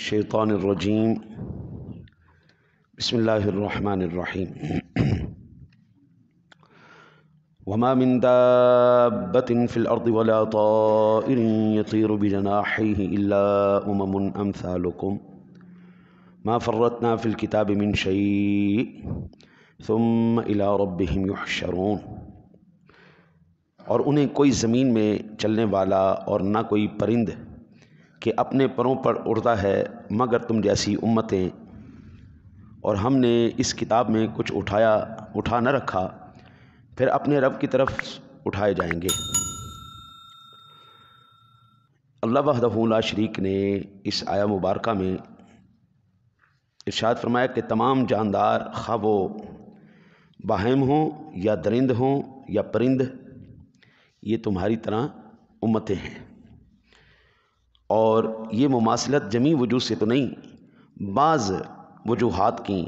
शैतानरजीम बसमीम वमा मिन दाबतिन फिल अर्द वला ताइर यतीर बिजनाहिहि इल्ला उममुन अमसालुकुम मा फर्रतना फिल किताब मिन शैइ थुम इला रब्बिहिम युहशरून और उन्हें कोई ज़मीन में चलने वाला और ना कोई परिंद कि अपने परों पर उड़ता है मगर तुम जैसी उम्मतें और हमने इस किताब में कुछ उठाया उठा न रखा फिर अपने रब की तरफ उठाए जाएंगे अल्लाह वहदहूला शरीक ने इस आया मुबारक में इर्शाद फरमाया कि तमाम जानदार खा वो बाहम हों या दरिंद हों या परिंद ये तुम्हारी तरह उम्मतें हैं और ये मुमासलत जमी वजूह से तो नहीं बाज़ वजूहत की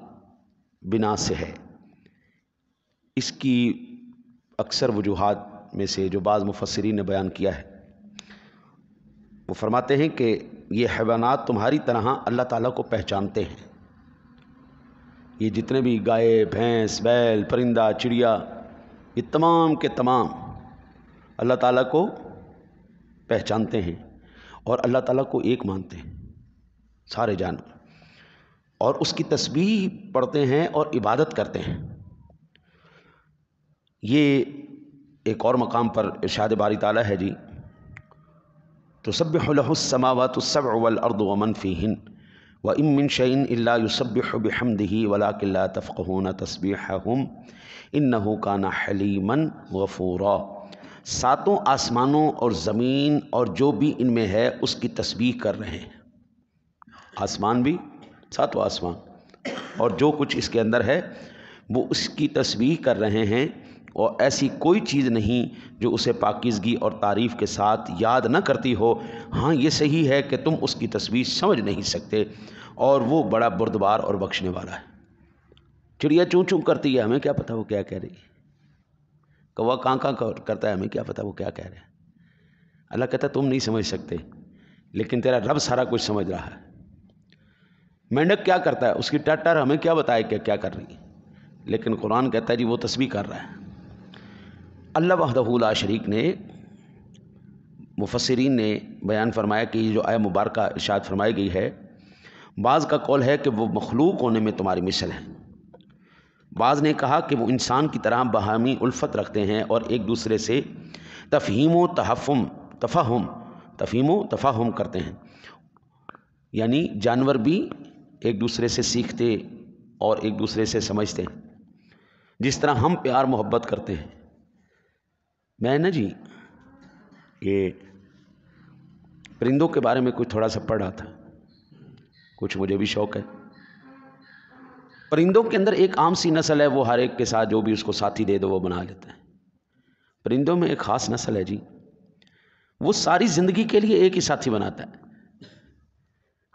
बिना से है इसकी अक्सर वजूहत में से जो बाज़ मुफसरीन ने बयान किया है वो फरमाते हैं कि ये हैवानात तुम्हारी तरह अल्लाह ताला को पहचानते हैं ये जितने भी गाय भैंस बैल परिंदा चिड़िया ये तमाम के तमाम अल्लाह ताला को पहचानते हैं और अल्लाह ताला को एक मानते हैं सारे जानवर और उसकी तस्वीर पढ़ते हैं और इबादत करते हैं ये एक और मकाम पर इर्शाद बारी ताला है जी तो सब समावत सब अवल अर्द वमन फ़ीहन व इमिन शैन अल्ला युसबहमदही वला तस्बी हम इन का ना हलीमन गफ़ूरा सातों आसमानों और ज़मीन और जो भी इनमें है उसकी तस्वीर कर रहे हैं आसमान भी सातों आसमान और जो कुछ इसके अंदर है वो उसकी तस्वीर कर रहे हैं और ऐसी कोई चीज़ नहीं जो उसे पाकिजगी और तारीफ़ के साथ याद न करती हो हाँ ये सही है कि तुम उसकी तस्वीर समझ नहीं सकते और वो बड़ा बुरदबार और बख्शने वाला है चिड़िया चूँ चूँ करती है हमें क्या पता वो क्या कह रही है कौवा कहाँ कहाँ करता है हमें क्या पता वो क्या कह रहे हैं अल्लाह कहता है तुम नहीं समझ सकते लेकिन तेरा रब सारा कुछ समझ रहा है मेंढक क्या करता है उसकी टर हमें क्या बताए क्या क्या कर रही है लेकिन कुरान कहता है जी वो तस्वीर कर रहा है अल्लाह वहदहूला शरीक ने मुफसरीन ने बयान फरमाया कि जो आय मुबारक इर्शाद फरमाई गई है बाज़ का कौल है कि वो मखलूक होने में तुम्हारी मिसल है बाज़ ने कहा कि वो इंसान की तरह बहामी उल्फत रखते हैं और एक दूसरे से तफहीम तहफ़ुम तफ़ाहम तफहीम तफ़ाहम करते हैं यानी जानवर भी एक दूसरे से सीखते और एक दूसरे से समझते हैं जिस तरह हम प्यार मोहब्बत करते हैं मैं न जी ये परिंदों के बारे में कुछ थोड़ा सा पढ़ रहा था कुछ मुझे भी शौक़ है परिंदों के अंदर एक आम सी नस्ल है वो हर एक के साथ जो भी उसको साथी दे दो वो बना लेता है परिंदों में एक ख़ास नस्ल है जी वो सारी ज़िंदगी के लिए एक ही साथी बनाता है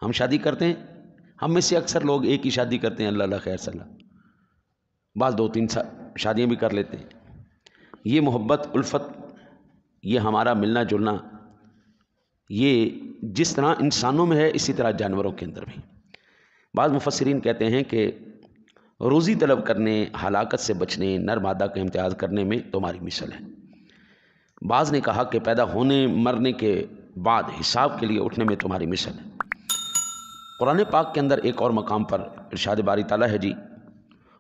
हम शादी करते हैं हम में से अक्सर लोग एक ही शादी करते हैं अल्लाह खैर सल्ला बस दो तीन शादियाँ भी कर लेते हैं ये मोहब्बत उल्फत ये हमारा मिलना जुलना ये जिस तरह इंसानों में है इसी तरह जानवरों के अंदर भी बाद मुफसरीन कहते हैं कि रोज़ी तलब करने हलाकत से बचने नर मादा का इम्तियाज़ करने में तुम्हारी तो मिसल है बाज़ ने कहा कि पैदा होने मरने के बाद हिसाब के लिए उठने में तुम्हारी तो मिसल है कुरान पाक के अंदर एक और मकाम पर इरशाद बारी ताला है जी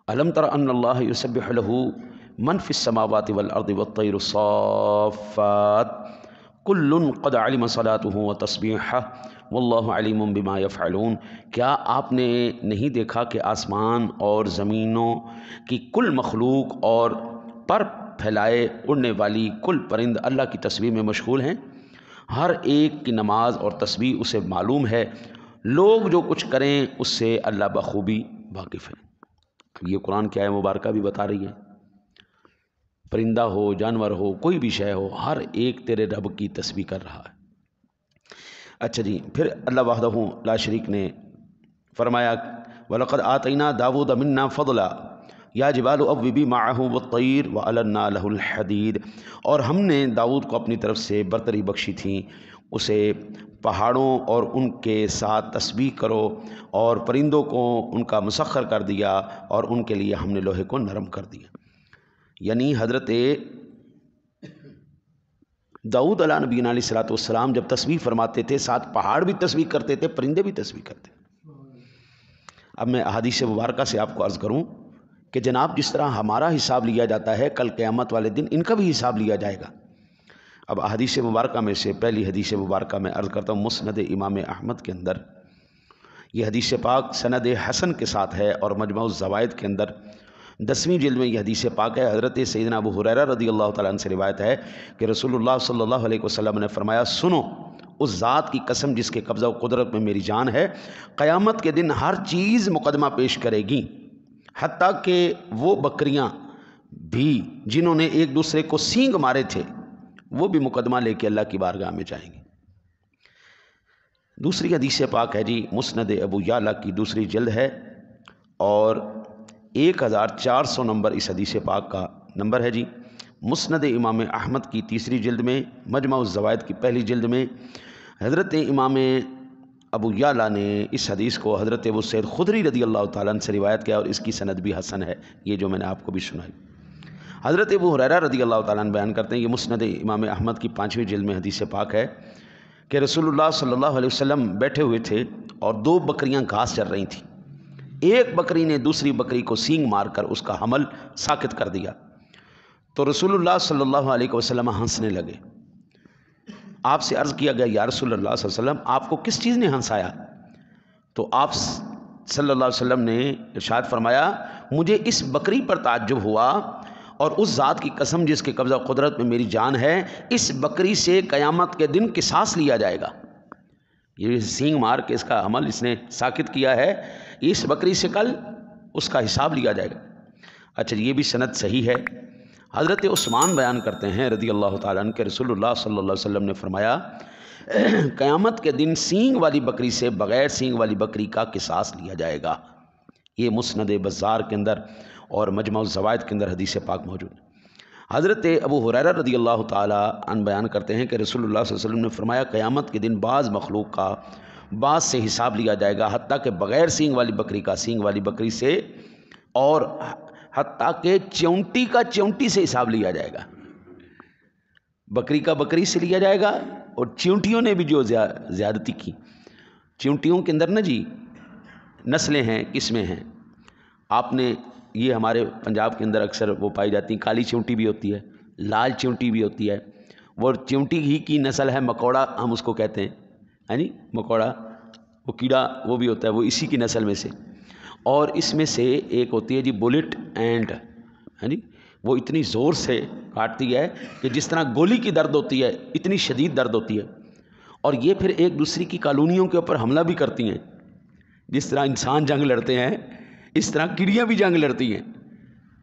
अलम तर अल्लाहू मनफ़ समावत वलअर्द वतरफ़ात कुल्लुन कद आलिम सलात हूँ तस्बीह वल्लम अलीम बिमा फ़ालून क्या आपने नहीं देखा कि आसमान और ज़मीनों की कुल मखलूक और पर फैलाए उड़ने वाली कुल परिंद अल्लाह की तस्वीर में मशगूल हैं हर एक की नमाज और तस्वीर उसे मालूम है लोग जो कुछ करें उससे अल्लाह बखूबी वाकिफ़ है ये कुरान क्या है मुबारक भी बता रही है परिंदा हो जानवर हो कोई भी शय हो हर एक तेरे रब की तस्वीर कर रहा है अच्छा जी फिर अल्लाह वाहद ला शरीक ने फरमाया वलक़द आतना दाऊद मन्ना फ़दला या जबाल अवबी माहू व तयर व अलनाहदीद और हमने दाऊद को अपनी तरफ से बरतरी बख्शी थी उसे पहाड़ों और उनके साथ तस्वीर करो और परिंदों को उनका मुसखर कर दिया और उनके लिए हमने लोहे को नरम कर दिया यानी हजरत दाऊद अला नबीन सलातम जब तस्वीर फरमाते थे साथ पहाड़ भी तस्वीर करते थे परिंदे भी तस्वीर करते अब मैं अहादीस मुबारक से आपको अर्ज़ करूँ कि जनाब जिस तरह हमारा हिसाब लिया जाता है कल क़्यामत वाले दिन इनका भी हिसाब लिया जाएगा अब अदीश मुबारक में से पहली हदीस मुबारक में अर्ज़ करता हूँ मुस्ंद इमाम अहमद के अंदर यह हदीस पाक सनद हसन के साथ है और मजमा ज़वायद के अंदर दसवीं जिल में यह हदीस पाक है हज़रत सैदन अबू हुरैर रदी अल्लाह तन से रिवायत है कि रसूल सल्ला वसलम ने फरमाया सुनो उस ज़ात की कसम जिसके कब्ज़ा कुदरत में मेरी जान है क़यामत के दिन हर चीज़ मुकदमा पेश करेगी हती कि वो बकरियाँ भी जिन्होंने एक दूसरे को सींग मारे थे वो भी मुकदमा लेके अल्लाह की बारगाह में जाएंगे दूसरी हदीस पाक है जी मुस्ंद अबू याला की दूसरी जल्द है और एक हज़ार चार सौ नंबर इस हदीस पाक का नंबर है जी मुस्ंद इमाम अहमद की तीसरी जल्द में मजमा ज़वायद की पहली जल्द में हज़रत इमाम अबू याला ने इस हदीस को हज़रत अबू सैद खुदरी रदी अल्लाह तन से रिवायत किया और इसकी सनद भी हसन है ये जो मैंने आपको भी सुनाई हज़रत अबू हुररा रदी अल्लाह तन बयान करते हैं ये मुस्ंद इमाम अहमद की पाँचवीं जल्द में हदीस पाक है कि रसोल्ला सल्ला वसम बैठे हुए थे और दो बकरियाँ घास चल रही थीं एक बकरी ने दूसरी बकरी को सींग मारकर उसका हमल साकित कर दिया तो रसूलुल्लाह सल्लल्लाहु अलैहि वसल्लम हंसने लगे आपसे अर्ज़ किया गया या रसूलुल्लाह वसल्लम आपको किस चीज़ ने हंसाया तो आप सल्लल्लाहु अलैहि वसल्लम ने इरशाद फरमाया मुझे इस बकरी पर ताज्जुब हुआ और उस ज़ात की कसम जिसके कब्ज़ा कुदरत में मेरी जान है इस बकरी से क़यामत के दिन किसास लिया जाएगा ये सींग मार के इसका अमल इसने साकित किया है इस बकरी से कल उसका हिसाब लिया जाएगा अच्छा ये भी सनत सही है हज़रत उस्मान बयान करते हैं रदी अल्लाह तन के रसोल्ला ने फरमाया क़यामत के दिन सींग वाली बकरी से बग़ैर सींग वाली बकरी का किसास लिया जाएगा ये मुस्ंद बाज़ार के अंदर और मजमा जवायद के अंदर हदीस पाक मौजूद है हज़रत अबू हुररा रदी अल्लाह तन बयान करते हैं कि रसोल्ला वसम ने फरमाया क़यामत के दिन बाज़ मखलूक का बाँस से हिसाब लिया जाएगा हती के बग़ैर सींग वाली बकरी का सींग वाली बकरी से और हती के च्योंटी का च्योंटी से हिसाब लिया जाएगा बकरी का बकरी से लिया जाएगा और च्यूटियों ने भी जो ज़्यादती की च्यूटियों के अंदर न जी नस्लें हैं किस्में हैं आपने ये हमारे पंजाब के अंदर अक्सर वो पाई जाती हैं काली च्यूंटी भी होती है लाल च्यूटी भी होती है वो च्यूंटी ही की नस्ल है मकौड़ा हम उसको कहते हैं है नी मकोड़ा वो कीड़ा वो भी होता है वो इसी की नस्ल में से और इसमें से एक होती है जी बुलेट एंड है नी वो इतनी ज़ोर से काटती है कि जिस तरह गोली की दर्द होती है इतनी शदीद दर्द होती है और ये फिर एक दूसरे की कॉलोनियों के ऊपर हमला भी करती हैं जिस तरह इंसान जंग लड़ते हैं इस तरह कीड़ियाँ भी जंग लड़ती हैं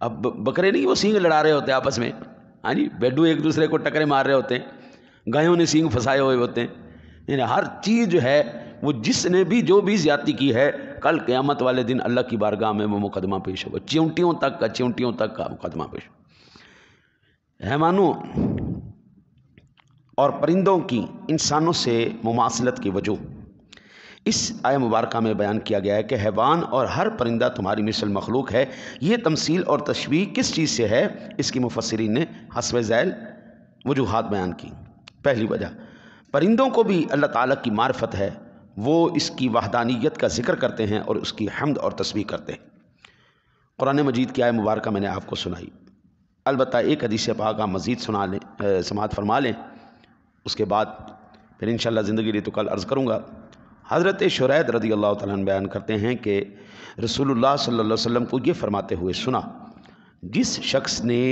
अब बकरे नहीं वो सींग लड़ा रहे होते हैं आपस में हाँ जी बेडू एक दूसरे को टकरे मार रहे होते हैं गायों ने सींग फंसाए हुए होते हैं यानी हर चीज़ है वो जिसने भी जो भी ज्यादा की है कल क़्यामत वाले दिन अल्लाह की बारगाह में वो मुकदमा पेश होगा चिंटियों तक का चिंटियों तक का मुकदमा पेश मानो और परिंदों की इंसानों से मुासिलत की वजह इस आय मुबारक में बयान किया गया है कि हैवान और हर परिंदा तुम्हारी मिसल मखलूक है ये तमसील और तशवी किस चीज़ से है इसकी मुफसरीन ने हसव झैल वजूहत बयान की पहली वजह परिंदों को भी अल्लाह ताला की मार्फत है वो इसकी वहदानियत का जिक्र करते हैं और उसकी हमद और तस्वीर करते हैं कुरान मजीद की आय मुबारक मैंने आपको सुनाई अलबत् एक हदीस पाक आप मज़ीद सुना लें समात फरमा लें उसके बाद फिर इन ज़िंदगी रही तो कल अर्ज़ करूँगा हज़रत शुरैद रदी अल्लाह तन बयान करते हैं कि रसूलुल्लाह सल्लल्लाहु अलैहि वसल्लम को ये फ़रमाते हुए सुना जिस शख्स ने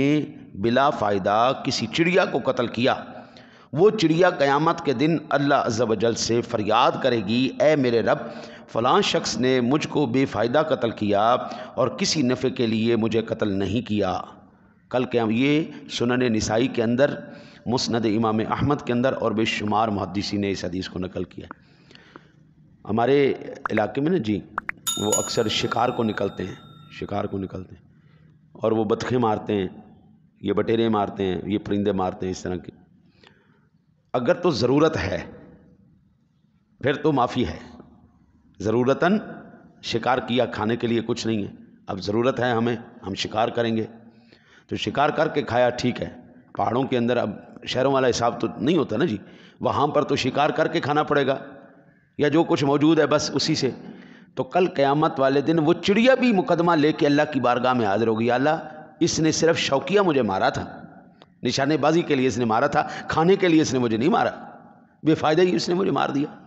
बिला फ़ायदा किसी चिड़िया को कत्ल किया वो चिड़िया क़यामत के दिन अल्लाह जल से फ़रियाद करेगी ए मेरे रब फ़लाँ शख्स ने मुझको बेफ़ायदा कत्ल किया और किसी नफ़े के लिए मुझे कत्ल नहीं किया कल के ये सुनन नसाई के अंदर मुस्ंद इमाम अहमद के अंदर और बेशुमार मुहदसी ने इस हदीस को नकल किया हमारे इलाके में न जी वो अक्सर शिकार को निकलते हैं शिकार को निकलते हैं और वो बतखें मारते हैं ये बटेरे मारते हैं ये परिंदे मारते हैं इस तरह के अगर तो ज़रूरत है फिर तो माफ़ी है ज़रूरतन शिकार किया खाने के लिए कुछ नहीं है अब ज़रूरत है हमें हम शिकार करेंगे तो शिकार करके खाया ठीक है पहाड़ों के अंदर अब शहरों वाला हिसाब तो नहीं होता ना जी वहाँ पर तो शिकार करके खाना पड़ेगा या जो कुछ मौजूद है बस उसी से तो कल क़यामत वाले दिन वो चिड़िया भी मुकदमा लेके अल्लाह की बारगाह में हाजिर होगी अल्लाह इसने सिर्फ शौकिया मुझे मारा था निशानेबाजी के लिए इसने मारा था खाने के लिए इसने मुझे नहीं मारा बेफायदा ही इसने मुझे मार दिया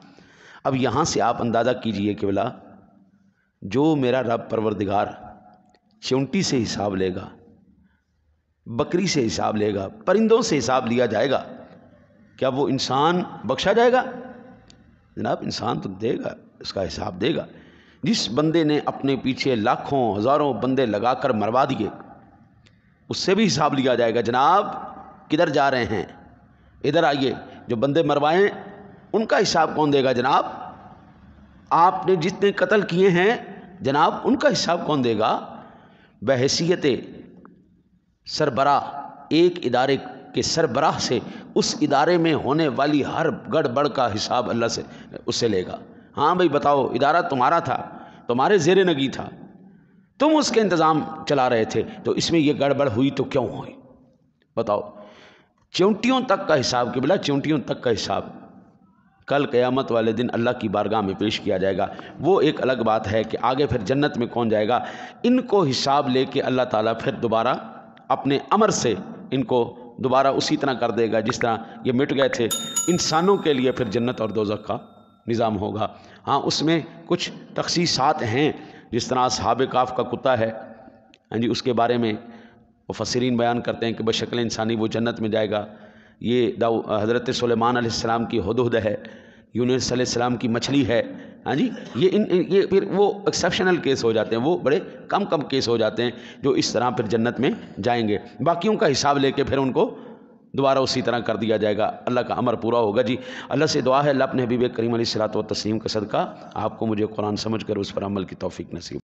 अब यहाँ से आप अंदाज़ा कीजिए कि बोला जो मेरा रब परवरदिगार चौंटी से हिसाब लेगा बकरी से हिसाब लेगा परिंदों से हिसाब लिया जाएगा क्या वो इंसान बख्शा जाएगा जनाब इंसान तो देगा इसका हिसाब देगा जिस बंदे ने अपने पीछे लाखों हज़ारों बंदे लगाकर मरवा दिए उससे भी हिसाब लिया जाएगा जनाब किधर जा रहे हैं इधर आइए जो बंदे मरवाएं उनका हिसाब कौन देगा जनाब आपने जितने कत्ल किए हैं जनाब उनका हिसाब कौन देगा बहसीत सरबरा एक इदारे के सरबराह से उस इदारे में होने वाली हर गड़बड़ का हिसाब अल्लाह से उससे लेगा हाँ भाई बताओ इदारा तुम्हारा था तुम्हारे जेर नगी था तुम उसके इंतज़ाम चला रहे थे तो इसमें यह गड़बड़ हुई तो क्यों हुई बताओ चिंटियों तक का हिसाब के बिला चिंटियों तक का हिसाब कल क़यामत वाले दिन अल्लाह की बारगाह में पेश किया जाएगा वो एक अलग बात है कि आगे फिर जन्नत में कौन जाएगा इनको हिसाब लेके अल्लाह ताला फिर दोबारा अपने अमर से इनको दोबारा उसी तरह कर देगा जिस तरह ये मिट गए थे इंसानों के लिए फिर जन्नत और दोजक़ का निज़ाम होगा हाँ उसमें कुछ तखसीसात हैं जिस तरह सहाब काफ का कुत्ता है हाँ जी उसके बारे में फसरीन बयान करते हैं कि बशकल इंसानी वो जन्नत में जाएगा ये दाऊ हज़रत सलेमान सलाम की हदहद है यूनिस सलाम की मछली है हाँ जी ये इन ये फिर वो एक्सेप्शनल केस हो जाते हैं वो बड़े कम कम केस हो जाते हैं जो इस तरह फिर जन्नत में जाएंगे बाकियों का हिसाब लेके फिर उनको दोबारा उसी तरह कर दिया जाएगा अल्लाह का अमर पूरा होगा जी अल्लाह से दुआ है अल्लाह ने हबीब करीम सलात व तस्लीम का सदका आपको मुझे कुरान समझ कर उस पर अमल की तोफ़ी नसीब